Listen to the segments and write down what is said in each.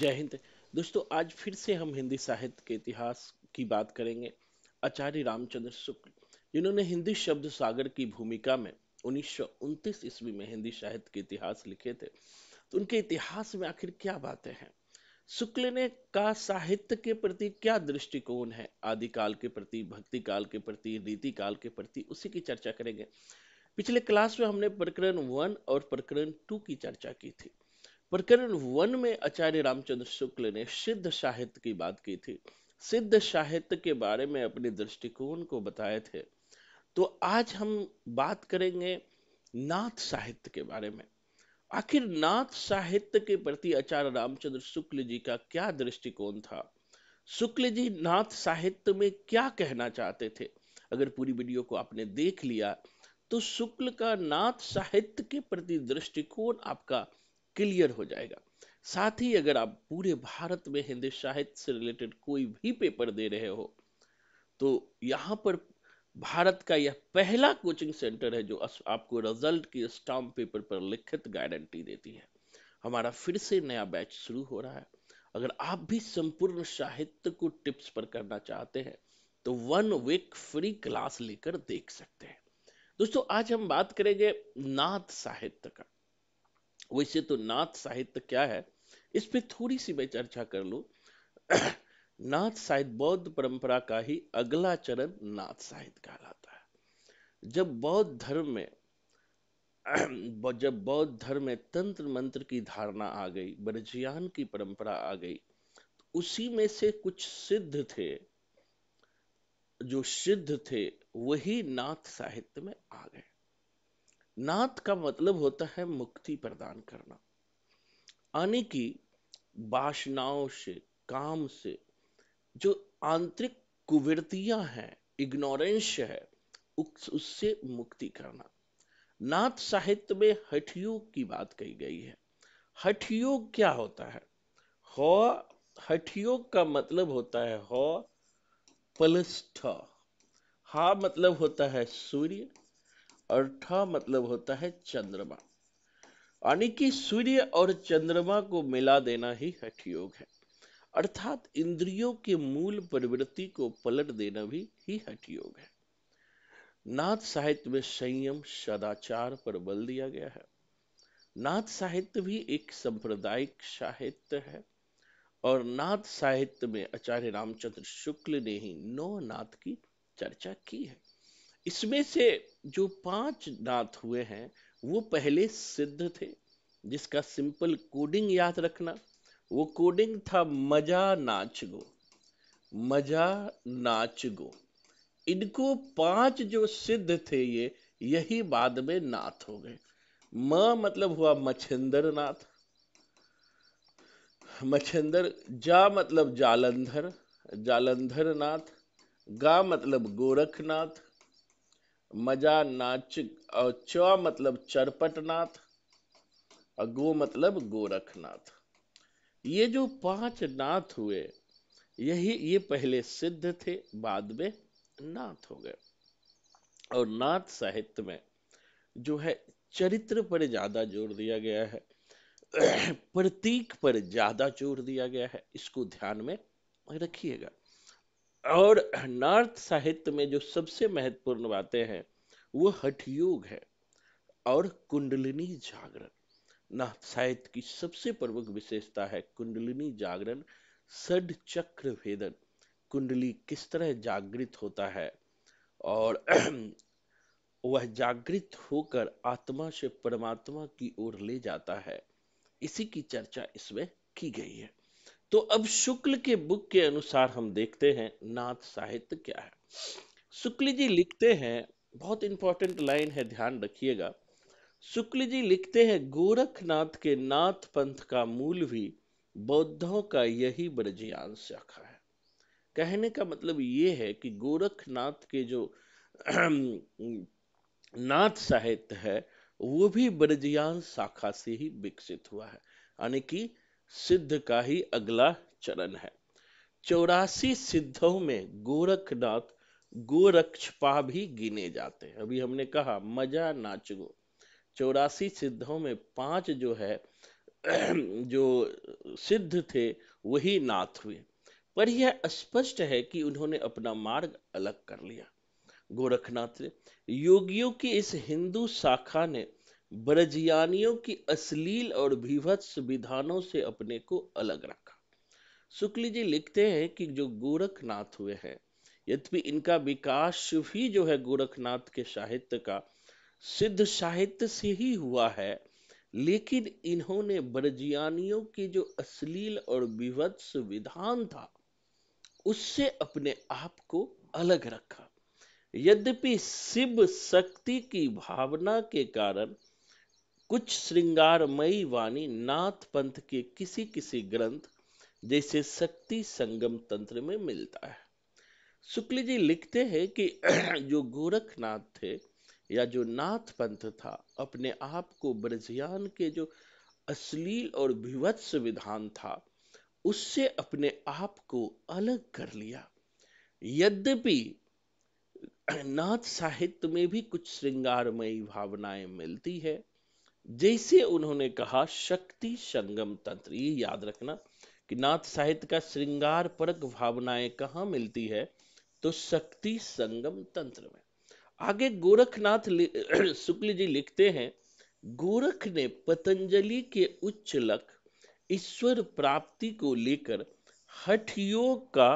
जय हिंद दोस्तों आज फिर से हम हिंदी साहित्य के इतिहास की बात करेंगे आचार्य रामचंद्र शुक्ल जिन्होंने हिंदी शब्द सागर की भूमिका में उन्नीस ईस्वी में हिंदी साहित्य के इतिहास लिखे थे तो उनके इतिहास में आखिर क्या बातें हैं शुक्ल ने का साहित्य के प्रति क्या दृष्टिकोण है आदिकाल के प्रति भक्ति काल के प्रति रीति काल के प्रति उसी की चर्चा करेंगे पिछले क्लास में हमने प्रकरण वन और प्रकरण टू की चर्चा की थी प्रकरण वन में आचार्य रामचंद्र शुक्ल ने सिद्ध साहित्य की बात की थी सिद्ध साहित्य के बारे में अपने दृष्टिकोण को बताए थे तो आज हम बात करेंगे नाथ साहित्य के बारे में आखिर नाथ साहित्य के प्रति आचार्य रामचंद्र शुक्ल जी का क्या दृष्टिकोण था शुक्ल जी नाथ साहित्य में क्या कहना चाहते थे अगर पूरी वीडियो को आपने देख लिया तो शुक्ल का नाथ साहित्य के प्रति दृष्टिकोण आपका क्लियर हो जाएगा साथ ही अगर आप पूरे भारत में हिंदी साहित्य से रिलेटेड कोई भी पेपर दे रहे हो तो यहाँ पर भारत का यह पहला कोचिंग सेंटर है जो आपको रिजल्ट की स्टाम्प पेपर पर लिखित गारंटी देती है हमारा फिर से नया बैच शुरू हो रहा है अगर आप भी संपूर्ण साहित्य को टिप्स पर करना चाहते हैं तो वन वीक फ्री क्लास लेकर देख सकते हैं दोस्तों आज हम बात करेंगे नाथ साहित्य का वैसे तो नाथ साहित्य क्या है इस पर थोड़ी सी मैं चर्चा कर लू नाथ साहित्य बौद्ध परंपरा का ही अगला चरण नाथ साहित्य कहलाता है जब बौद्ध धर्म में जब बौद्ध धर्म में तंत्र मंत्र की धारणा आ गई बरजियान की परंपरा आ गई तो उसी में से कुछ सिद्ध थे जो सिद्ध थे वही नाथ साहित्य में आ गए नाथ का मतलब होता है मुक्ति प्रदान करना आने की वासनाओं से काम से जो आंतरिक कुवृत्तियां हैं इग्नोरेंस है उससे मुक्ति करना नाथ साहित्य में हठ योग की बात कही गई है हठ योग क्या होता है हो हठ योग का मतलब होता है हो हा मतलब होता है सूर्य अर्था मतलब होता है चंद्रमा यानी कि सूर्य और चंद्रमा को मिला देना ही हठ योग है अर्थात इंद्रियों के मूल प्रवृत्ति को पलट देना भी ही हठ योग है नाथ साहित्य में संयम सदाचार पर बल दिया गया है नाथ साहित्य भी एक सांप्रदायिक साहित्य है और नाथ साहित्य में आचार्य रामचंद्र शुक्ल ने ही नौ नाथ की चर्चा की है इसमें से जो पांच दांत हुए हैं वो पहले सिद्ध थे जिसका सिंपल कोडिंग याद रखना वो कोडिंग था मजा नाच गो मजा नाच गो इनको पांच जो सिद्ध थे ये यही बाद में नाथ हो गए म मतलब हुआ मच्छिंदर नाथ मच्छिंदर जा मतलब जालंधर जालंधर नाथ गा मतलब गोरखनाथ मजा नाच और च मतलब चरपटनाथ और गो मतलब गोरखनाथ ये जो पांच नाथ हुए यही ये पहले सिद्ध थे बाद में नाथ हो गए और नाथ साहित्य में जो है चरित्र पर ज्यादा जोर दिया गया है प्रतीक पर ज्यादा जोर दिया गया है इसको ध्यान में रखिएगा और नार्थ साहित्य में जो सबसे महत्वपूर्ण बातें हैं वो हठ योग है और कुंडलिनी जागरण नाथ साहित्य की सबसे प्रमुख विशेषता है कुंडलिनी जागरण सड चक्र भेदन कुंडली किस तरह जागृत होता है और वह जागृत होकर आत्मा से परमात्मा की ओर ले जाता है इसी की चर्चा इसमें की गई है तो अब शुक्ल के बुक के अनुसार हम देखते हैं नाथ साहित्य क्या है शुक्ल जी लिखते हैं बहुत इंपॉर्टेंट लाइन है ध्यान रखिएगा शुक्ल जी लिखते हैं गोरखनाथ के नाथ पंथ का मूल भी बौद्धों का यही ब्रजयान शाखा है कहने का मतलब ये है कि गोरखनाथ के जो नाथ साहित्य है वो भी ब्रजयान शाखा से ही विकसित हुआ है यानी कि सिद्ध का ही अगला चरण है चौरासी सिद्धों में गोरखनाथ गोरक्षपा भी गिने जाते हैं अभी हमने कहा मजा गो चौरासी सिद्धों में पांच जो है जो सिद्ध थे वही नाथ हुए पर यह स्पष्ट है कि उन्होंने अपना मार्ग अलग कर लिया गोरखनाथ योगियों की इस हिंदू शाखा ने ब्रजियानियों की अश्लील और भीभत्स विधानों से अपने को अलग रखा शुक्ल जी लिखते हैं कि जो गोरखनाथ हुए हैं यद्यपि इनका विकास भी जो है गोरखनाथ के साहित्य का सिद्ध साहित्य से ही हुआ है लेकिन इन्होंने ब्रजियानियों की जो अश्लील और विभत्स विधान था उससे अपने आप को अलग रखा यद्यपि शिव शक्ति की भावना के कारण कुछ श्रृंगारमयी वाणी नाथ पंथ के किसी किसी ग्रंथ जैसे शक्ति संगम तंत्र में मिलता है शुक्ल जी लिखते हैं कि जो गोरखनाथ थे या जो नाथ पंथ था अपने आप को ब्रजयान के जो अश्लील और विवत्स विधान था उससे अपने आप को अलग कर लिया यद्यपि नाथ साहित्य में भी कुछ श्रृंगारमयी भावनाएं मिलती है जैसे उन्होंने कहा शक्ति संगम तंत्र ये याद रखना कि नाथ साहित्य का श्रृंगार परक भावनाएं कहाँ मिलती है तो शक्ति संगम तंत्र में आगे गोरखनाथ शुक्ल जी लिखते हैं गोरख ने पतंजलि के उच्च लक ईश्वर प्राप्ति को लेकर हठियोग का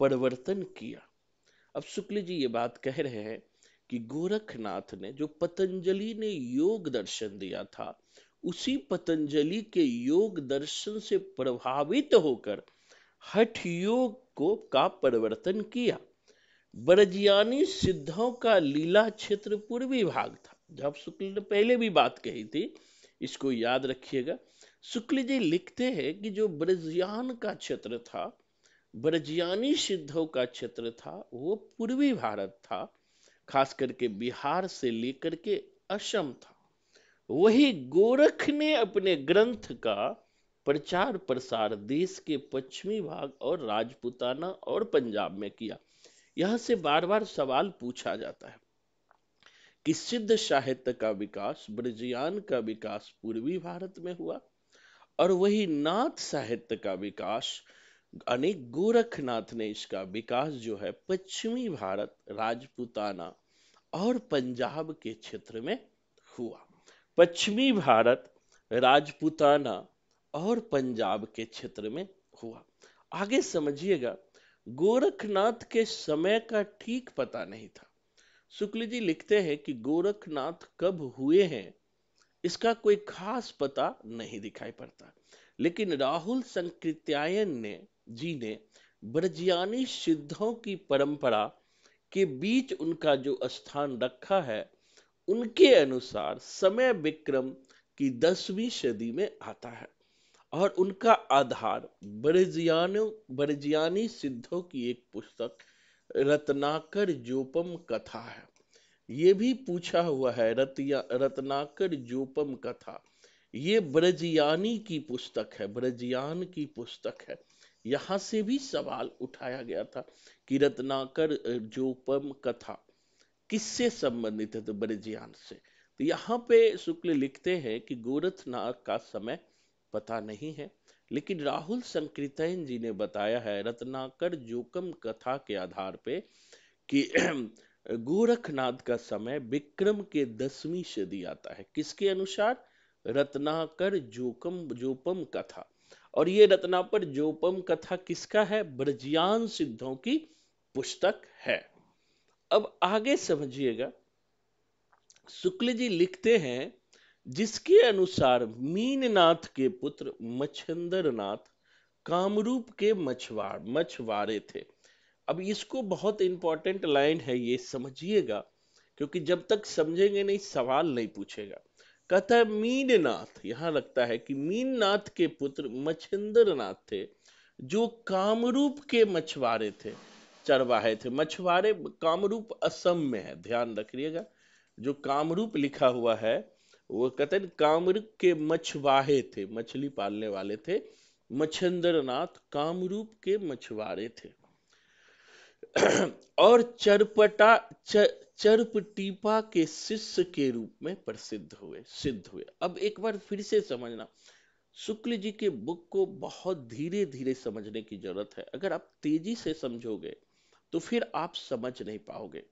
परिवर्तन किया अब शुक्ल जी ये बात कह रहे हैं कि गोरखनाथ ने जो पतंजलि ने योग दर्शन दिया था उसी पतंजलि के योग दर्शन से प्रभावित होकर हठ योग को का परिवर्तन किया ब्रजियानी सिद्धों का लीला क्षेत्र पूर्वी भाग था जब शुक्ल ने पहले भी बात कही थी इसको याद रखिएगा शुक्ल जी लिखते हैं कि जो ब्रजियान का क्षेत्र था ब्रजियानी सिद्धों का क्षेत्र था वो पूर्वी भारत था खास करके बिहार से लेकर के असम था वही गोरख ने अपने ग्रंथ का प्रचार प्रसार देश के पश्चिमी भाग और राजपुताना और पंजाब में किया यह से बार बार सवाल पूछा जाता है कि सिद्ध साहित्य का विकास ब्रजयान का विकास पूर्वी भारत में हुआ और वही नाथ साहित्य का विकास अनेक गोरखनाथ ने इसका विकास जो है पश्चिमी भारत राजपूताना और पंजाब के क्षेत्र में हुआ पश्चिमी भारत राजपूताना और पंजाब के क्षेत्र में हुआ आगे समझिएगा गोरखनाथ के समय का ठीक पता नहीं था शुक्ल जी लिखते हैं कि गोरखनाथ कब हुए हैं इसका कोई खास पता नहीं दिखाई पड़ता लेकिन राहुल संकृत्यायन ने जी ने ब्रजियानी सिद्धों की परंपरा के बीच उनका जो स्थान रखा है उनके अनुसार समय विक्रम की दसवीं सदी में आता है और उनका आधार ब्रजियानो ब्रजियानी सिद्धों की एक पुस्तक रत्नाकर जोपम कथा है ये भी पूछा हुआ है रतिया रत्नाकर जोपम कथा ये ब्रजियानी की पुस्तक है ब्रजियान की पुस्तक है यहाँ से भी सवाल उठाया गया था कि रत्नाकर जोपम कथा किससे संबंधित है तो ब्रजियान से तो यहाँ पे शुक्ल लिखते हैं कि गोरथनाथ का समय पता नहीं है लेकिन राहुल संकृतयन जी ने बताया है रत्नाकर जोकम कथा के आधार पे कि गोरखनाथ का समय विक्रम के दसवीं सदी आता है किसके अनुसार रत्नाकर जोकम जोपम कथा और ये रत्नापर जोपम कथा किसका है ब्रजियान सिद्धों की पुस्तक है अब आगे समझिएगा शुक्ल जी लिखते हैं जिसके अनुसार मीननाथ के पुत्र मच्छंदर नाथ कामरूप के मछवार मछवारे थे अब इसको बहुत इंपॉर्टेंट लाइन है ये समझिएगा क्योंकि जब तक समझेंगे नहीं सवाल नहीं पूछेगा कथा मीननाथ यहाँ लगता है कि मीननाथ के पुत्र मच्छिंद्र नाथ थे जो कामरूप के मछुआरे थे चरवाहे थे मछुआरे कामरूप असम में है ध्यान रखिएगा जो कामरूप लिखा हुआ है वो हैं कामरूप के मछवाहे थे मछली पालने वाले थे मच्छिंद्र नाथ कामरूप के मछुआरे थे और चरपटा चर, चरपटीपा के शिष्य के रूप में प्रसिद्ध हुए सिद्ध हुए अब एक बार फिर से समझना शुक्ल जी के बुक को बहुत धीरे धीरे समझने की जरूरत है अगर आप तेजी से समझोगे तो फिर आप समझ नहीं पाओगे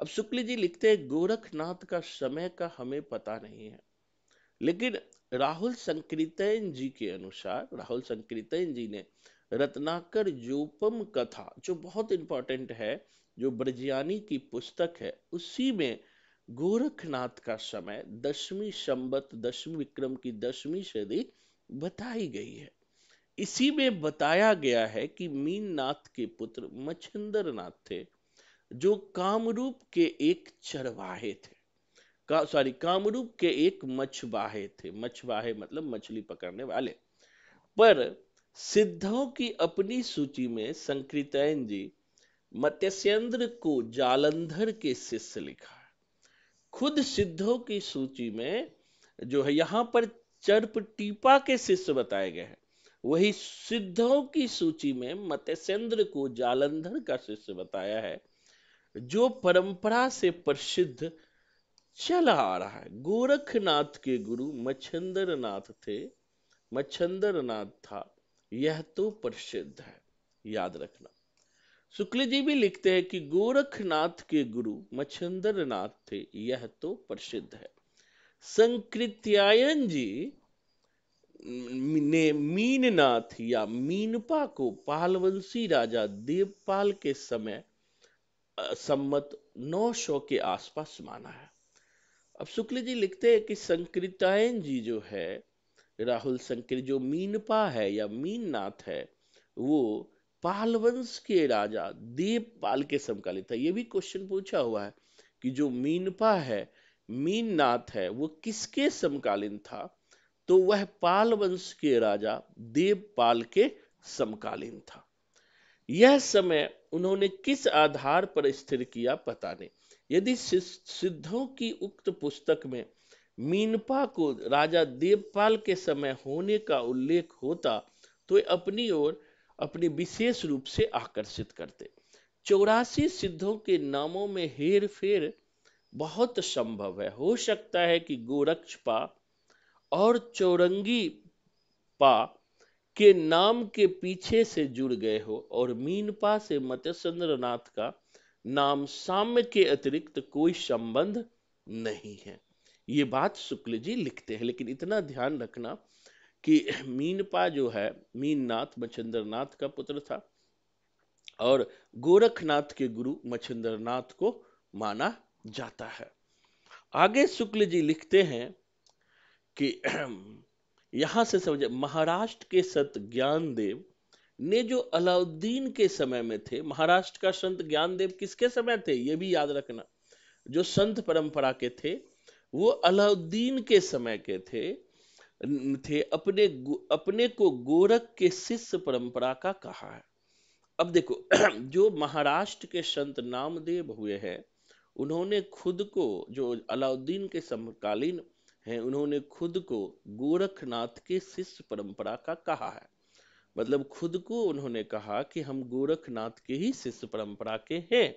अब शुक्ल जी लिखते हैं गोरखनाथ का समय का हमें पता नहीं है लेकिन राहुल संकृतन जी के अनुसार राहुल संकृतन जी ने रत्नाकर जोपम कथा जो बहुत इंपॉर्टेंट है जो ब्रजयानी की पुस्तक है उसी में गोरखनाथ का समय दशमी संबत दशमी विक्रम की दशमी सदी बताई गई है इसी में बताया गया है कि मीननाथ के पुत्र मच्छिंदर नाथ थे जो कामरूप के एक चरवाहे थे का सॉरी कामरूप के एक मछवाहे थे मछवाहे मतलब मछली पकड़ने वाले पर सिद्धों की अपनी सूची में संकृतयन जी मत्स्येंद्र को जालंधर के शिष्य लिखा है खुद सिद्धों की सूची में जो है यहाँ पर चर्प टीपा के शिष्य बताए गए हैं वही सिद्धों की सूची में मत्स्येंद्र को जालंधर का शिष्य बताया है जो परंपरा से प्रसिद्ध चला आ रहा है गोरखनाथ के गुरु मच्छंदर नाथ थे मच्छंदर नाथ था यह तो प्रसिद्ध है याद रखना शुक्ल जी भी लिखते हैं कि गोरखनाथ के गुरु मच्छंदर नाथ थे यह तो प्रसिद्ध है संकृत्यायन जी ने मीननाथ या मीनपा को पालवंशी राजा देवपाल के समय सम्मत 900 के आसपास माना है अब शुक्ल जी लिखते हैं कि संकृतायन जी जो है राहुल शंकर जो मीनपा है या मीननाथ है वो पालवंश के राजा देवपाल के समकालीन था ये भी क्वेश्चन पूछा हुआ है कि जो मीनपा है मीननाथ है वो किसके समकालीन था तो वह पाल वंश के राजा देवपाल के समकालीन था यह समय उन्होंने किस आधार पर स्थिर किया पता नहीं यदि सिद्धों की उक्त पुस्तक में मीनपा को राजा देवपाल के समय होने का उल्लेख होता तो अपनी ओर अपने विशेष रूप से आकर्षित करते चौरासी सिद्धों के नामों में हेर फेर बहुत संभव है हो सकता है कि गोरक्षपा और चौरंगी पा के नाम के पीछे से जुड़ गए हो और मीनपा से मत्स्य नाथ का नाम साम्य के अतिरिक्त कोई संबंध नहीं है ये बात शुक्ल जी लिखते हैं लेकिन इतना ध्यान रखना कि मीनपा जो है मीननाथ मच्छंद्रनाथ का पुत्र था और गोरखनाथ के गुरु मच्छंद्रनाथ को माना जाता है आगे शुक्ल जी लिखते हैं कि यहां से समझ महाराष्ट्र के संत ज्ञान देव ने जो अलाउद्दीन के समय में थे महाराष्ट्र का संत ज्ञान देव किसके समय थे ये भी याद रखना जो संत परंपरा के थे वो अलाउद्दीन के समय के थे थे अपने अपने को गोरख के शिष्य परंपरा का कहा है अब देखो जो महाराष्ट्र के संत नामदेव हुए हैं उन्होंने खुद को जो अलाउद्दीन के समकालीन हैं उन्होंने खुद को गोरखनाथ के शिष्य परंपरा का कहा है मतलब खुद को उन्होंने कहा कि हम गोरखनाथ के ही शिष्य परंपरा के हैं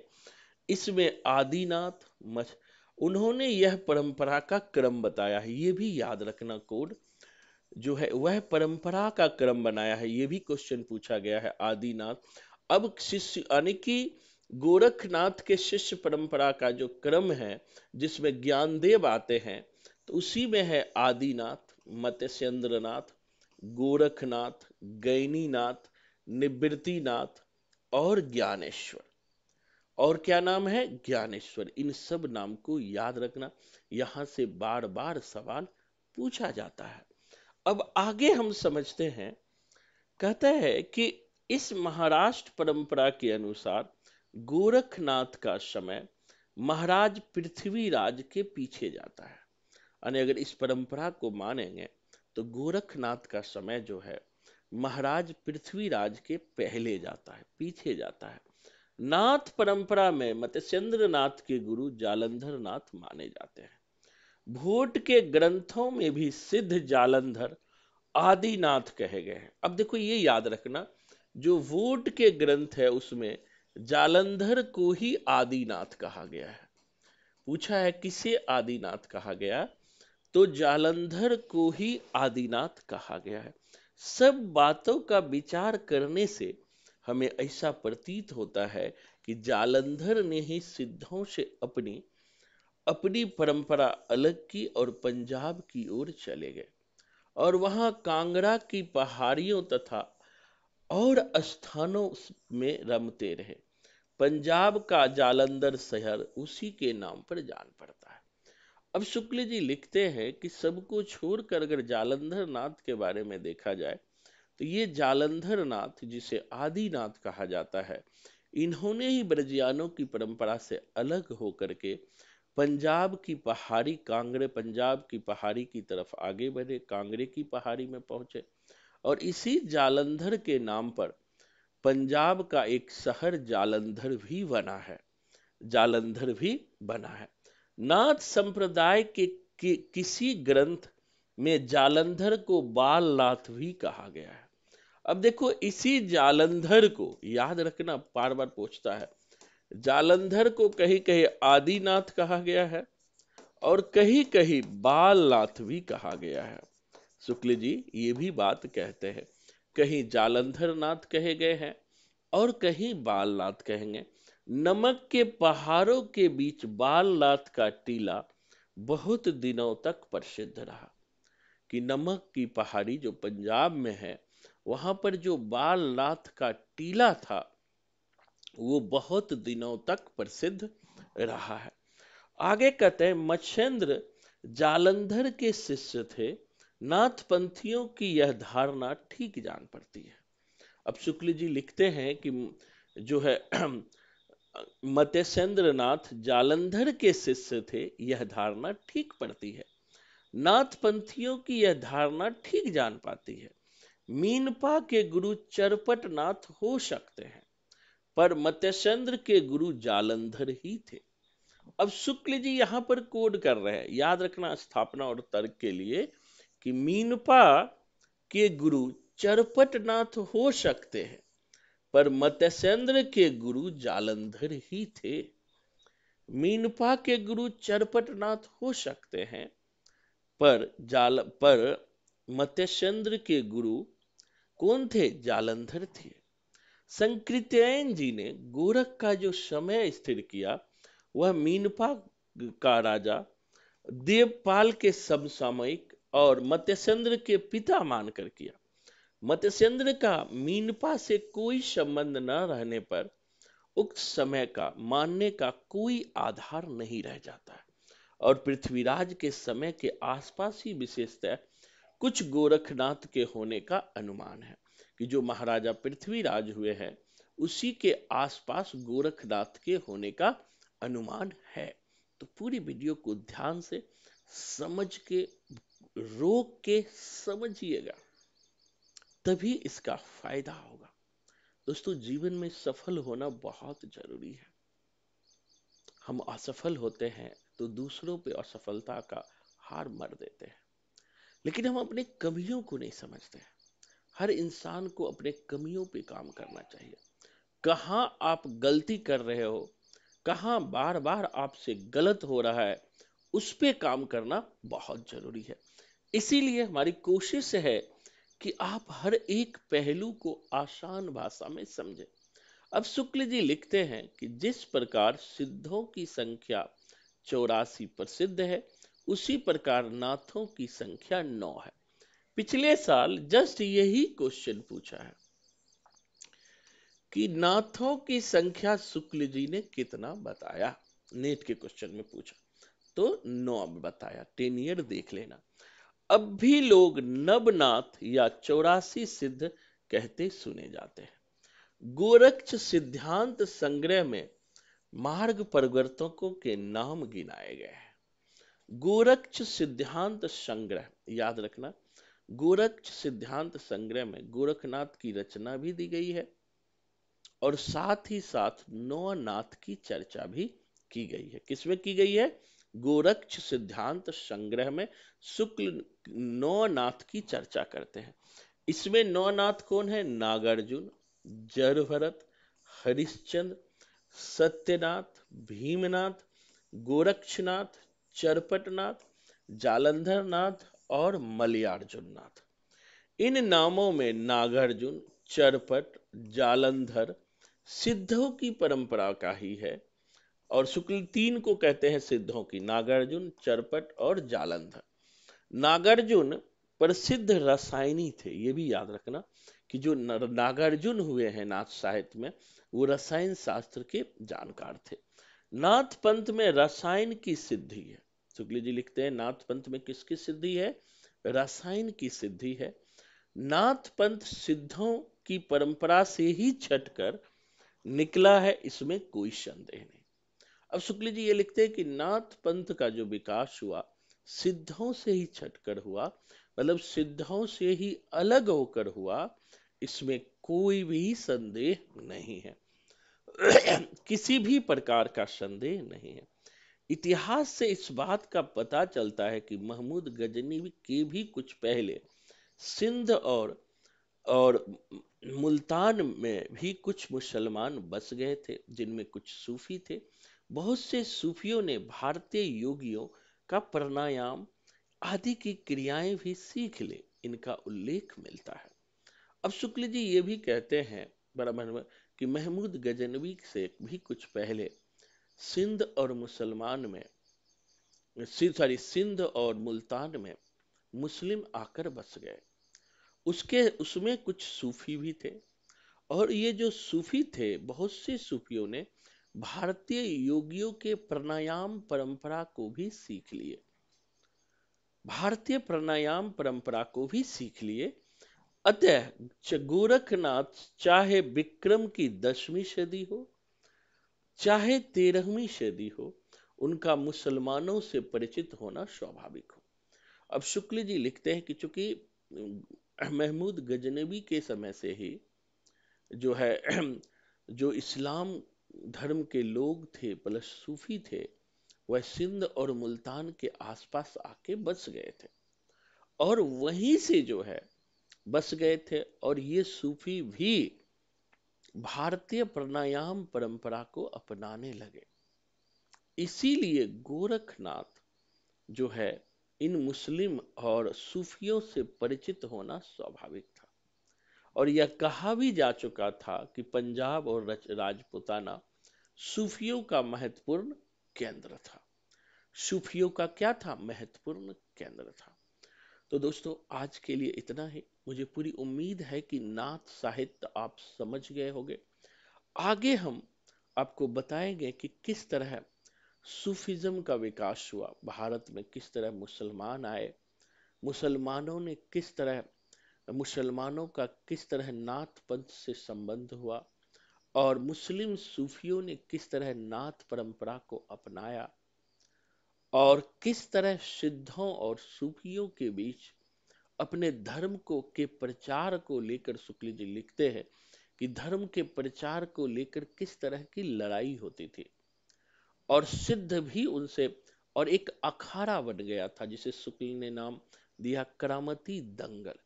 इसमें आदिनाथ उन्होंने यह परंपरा का क्रम बताया है ये भी याद रखना कोड जो है वह परंपरा का क्रम बनाया है ये भी क्वेश्चन पूछा गया है आदिनाथ अब शिष्य यानी कि गोरखनाथ के शिष्य परंपरा का जो क्रम है जिसमें ज्ञानदेव आते हैं तो उसी में है आदिनाथ मत्स्यन्द्रनाथ गोरखनाथ गैनीनाथ निवृत्तिनाथ और ज्ञानेश्वर और क्या नाम है ज्ञानेश्वर इन सब नाम को याद रखना यहां से बार बार सवाल पूछा जाता है अब आगे हम समझते हैं कहता है कि इस महाराष्ट्र परंपरा के अनुसार गोरखनाथ का समय महाराज पृथ्वीराज के पीछे जाता है यानी अगर इस परंपरा को मानेंगे तो गोरखनाथ का समय जो है महाराज पृथ्वीराज के पहले जाता है पीछे जाता है नाथ परंपरा में मत्स्येंद्र नाथ के गुरु जालंधर नाथ माने जाते हैं भोट के ग्रंथों में भी सिद्ध जालंधर आदिनाथ कहे गए हैं अब देखो ये याद रखना जो वोट के ग्रंथ है उसमें जालंधर को ही आदिनाथ कहा गया है पूछा है किसे आदिनाथ कहा गया तो जालंधर को ही आदिनाथ कहा गया है सब बातों का विचार करने से हमें ऐसा प्रतीत होता है कि जालंधर ने ही सिद्धों से अपनी अपनी परंपरा अलग की और पंजाब की ओर चले गए और वहां कांगड़ा की पहाड़ियों तथा और स्थानों में रमते रहे पंजाब का जालंधर शहर उसी के नाम पर जान पड़ता है अब शुक्ल जी लिखते हैं कि सबको छोड़कर अगर जालंधर नाथ के बारे में देखा जाए तो ये जालंधर नाथ जिसे आदिनाथ कहा जाता है इन्होंने ही ब्रजियानों की परंपरा से अलग होकर के पंजाब की पहाड़ी कांगड़े पंजाब की पहाड़ी की तरफ आगे बढ़े कांगड़े की पहाड़ी में पहुंचे और इसी जालंधर के नाम पर पंजाब का एक शहर जालंधर भी बना है जालंधर भी बना है नाथ संप्रदाय के कि, किसी ग्रंथ में जालंधर को बाल नाथ भी कहा गया है अब देखो इसी जालंधर को याद रखना बार बार पूछता है जालंधर को कहीं कहीं आदिनाथ कहा गया है और कहीं कहीं बालनाथ भी कहा गया है शुक्ल जी ये भी बात कहते हैं कहीं जालंधर नाथ कहे गए हैं और कहीं बालनाथ कहेंगे नमक के पहाड़ों के बीच बालनाथ का टीला बहुत दिनों तक प्रसिद्ध रहा कि नमक की पहाड़ी जो पंजाब में है वहाँ पर जो बाल नाथ का टीला था वो बहुत दिनों तक प्रसिद्ध रहा है आगे कहते हैं मच्छेंद्र जालंधर के शिष्य थे नाथपंथियों की यह धारणा ठीक जान पड़ती है अब शुक्ल जी लिखते हैं कि जो है मतेसेंद्र नाथ जालंधर के शिष्य थे यह धारणा ठीक पड़ती है नाथपंथियों की यह धारणा ठीक जान पाती है मीनपा के गुरु चरपट नाथ हो सकते हैं पर मत्स्यन्द्र के गुरु जालंधर ही थे अब शुक्ल जी यहाँ पर कोड कर रहे हैं याद रखना स्थापना और तर्क के लिए कि मीनपा के गुरु चरपट नाथ हो सकते हैं पर मत्स्यन्द्र के गुरु जालंधर ही थे मीनपा के गुरु चरपट नाथ हो सकते हैं पर जाल पर मत्स्यन्द्र के गुरु कौन थे जालंधर थे संकृत्यायन जी ने गोरख का जो समय स्थिर किया वह मीनपा का राजा देवपाल के समसामयिक और मत्स्यन्द्र के पिता मानकर किया मत्स्यन्द्र का मीनपा से कोई संबंध न रहने पर उक्त समय का मानने का कोई आधार नहीं रह जाता है और पृथ्वीराज के समय के आसपास ही विशेषतः कुछ गोरखनाथ के होने का अनुमान है कि जो महाराजा पृथ्वीराज हुए हैं उसी के आसपास गोरखनाथ के होने का अनुमान है तो पूरी वीडियो को ध्यान से समझ के रोक के समझिएगा तभी इसका फायदा होगा दोस्तों जीवन में सफल होना बहुत जरूरी है हम असफल होते हैं तो दूसरों पे असफलता का हार मर देते हैं लेकिन हम अपने कमियों को नहीं समझते हर इंसान को अपने कमियों पे काम करना चाहिए कहाँ आप गलती कर रहे हो कहाँ बार बार आपसे गलत हो रहा है उस पर काम करना बहुत जरूरी है इसीलिए हमारी कोशिश है कि आप हर एक पहलू को आसान भाषा में समझें अब शुक्ल जी लिखते हैं कि जिस प्रकार सिद्धों की संख्या चौरासी प्रसिद्ध है उसी प्रकार नाथों की संख्या नौ है पिछले साल जस्ट यही क्वेश्चन पूछा है कि नाथों की संख्या शुक्ल जी ने कितना बताया नेट के क्वेश्चन में पूछा तो नौ बताया टेन ईयर देख लेना अब भी लोग नवनाथ या चौरासी सिद्ध कहते सुने जाते हैं गोरक्ष सिद्धांत संग्रह में मार्ग परिवर्तकों के नाम गिनाए गए हैं गोरक्ष सिद्धांत संग्रह याद रखना गोरक्ष सिद्धांत संग्रह में गोरखनाथ की रचना भी दी गई है और साथ ही साथ नौनाथ की चर्चा भी की गई है किसमें की गई है गोरक्ष सिद्धांत संग्रह में शुक्ल नौनाथ की चर्चा करते हैं इसमें नौनाथ कौन है नागार्जुन जरभरत हरिश्चंद्र सत्यनाथ भीमनाथ गोरक्षनाथ चरपटनाथ जालंधर नाथ और मलियार्जुन नाथ इन नामों में नागार्जुन चरपट जालंधर सिद्धों की परंपरा का ही है और शुक्ल तीन को कहते हैं सिद्धों की नागार्जुन चरपट और जालंधर नागार्जुन प्रसिद्ध रसायनी थे ये भी याद रखना कि जो नागार्जुन हुए हैं नाथ साहित्य में वो रसायन शास्त्र के जानकार थे नाथ पंथ में रसायन की सिद्धि है शुक्ल जी लिखते हैं नाथ पंथ में किसकी सिद्धि है रसायन की सिद्धि है नाथ पंथ सिद्धों की परंपरा से ही छटकर निकला है इसमें कोई संदेह नहीं अब शुक्ल जी ये लिखते हैं कि नाथ पंथ का जो विकास हुआ सिद्धों से ही छटकर हुआ मतलब सिद्धों से ही अलग होकर हुआ इसमें कोई भी संदेह नहीं है किसी भी प्रकार का संदेह नहीं है इतिहास से इस बात का पता चलता है कि महमूद गजनी के भी कुछ पहले सिंध और और मुल्तान में भी कुछ मुसलमान बस गए थे जिनमें कुछ सूफी थे बहुत से सूफियों ने भारतीय योगियों का प्राणायाम आदि की क्रियाएं भी सीख ले इनका उल्लेख मिलता है अब शुक्ल जी ये भी कहते हैं बराबर कि महमूद गजनवी से भी कुछ पहले सिंध और मुसलमान में सॉरी सिंध और मुल्तान में मुस्लिम आकर बस गए उसके उसमें कुछ सूफी भी थे और ये जो सूफी थे बहुत से सूफियों ने भारतीय योगियों के प्राणायाम परंपरा को भी सीख लिए भारतीय प्राणायाम परंपरा को भी सीख लिए अतः गोरखनाथ चाहे विक्रम की दसवीं सदी हो चाहे तेरहवीं सदी हो उनका मुसलमानों से परिचित होना स्वाभाविक हो अब शुक्ल जी लिखते हैं कि चूंकि महमूद गजनबी के समय से ही जो है जो इस्लाम धर्म के लोग थे प्लस सूफी थे वह सिंध और मुल्तान के आसपास आके बस गए थे और वहीं से जो है बस गए थे और ये सूफी भी भारतीय प्राणायाम परंपरा को अपनाने लगे इसीलिए गोरखनाथ जो है इन मुस्लिम और सूफियों से परिचित होना स्वाभाविक था और यह कहा भी जा चुका था कि पंजाब और राजपुताना सूफियों का महत्वपूर्ण केंद्र था सूफियों का क्या था महत्वपूर्ण केंद्र था तो दोस्तों आज के लिए इतना ही मुझे पूरी उम्मीद है कि नाथ साहित्य आप समझ गए होंगे आगे हम आपको बताएंगे कि किस तरह सूफिज्म का विकास हुआ भारत में किस तरह मुसलमान आए मुसलमानों ने किस तरह मुसलमानों का किस तरह नाथ पंथ से संबंध हुआ और मुस्लिम सूफियों ने किस तरह नाथ परंपरा को अपनाया और किस तरह सिद्धों और सूफियों के बीच अपने धर्म को के प्रचार को लेकर शुक्ल जी लिखते हैं कि धर्म के प्रचार को लेकर किस तरह की लड़ाई होती थी और सिद्ध भी उनसे और एक अखाड़ा बन गया था जिसे शुक्ल ने नाम दिया करामती दंगल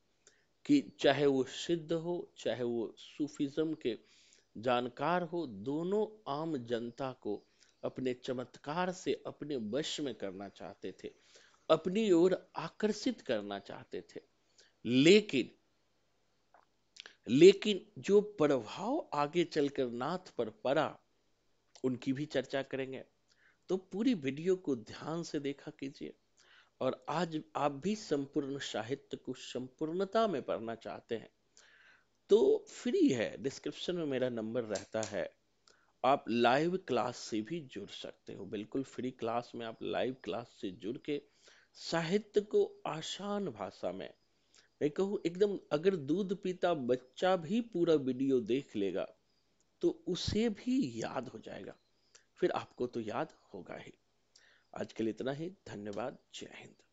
कि चाहे वो सिद्ध हो चाहे वो सूफिज्म के जानकार हो दोनों आम जनता को अपने चमत्कार से अपने वश में करना चाहते थे अपनी ओर आकर्षित करना चाहते थे लेकिन लेकिन जो प्रभाव आगे चलकर नाथ पर पड़ा उनकी भी चर्चा करेंगे तो पूरी वीडियो को ध्यान से देखा कीजिए और आज आप भी संपूर्ण साहित्य को संपूर्णता में पढ़ना चाहते हैं तो फ्री है डिस्क्रिप्शन में मेरा नंबर रहता है आप लाइव क्लास से भी जुड़ सकते हो बिल्कुल फ्री क्लास में आप लाइव क्लास से जुड़ के साहित्य को आसान भाषा में मैं कहूँ एकदम अगर दूध पीता बच्चा भी पूरा वीडियो देख लेगा तो उसे भी याद हो जाएगा फिर आपको तो याद होगा ही आज के लिए इतना ही धन्यवाद जय हिंद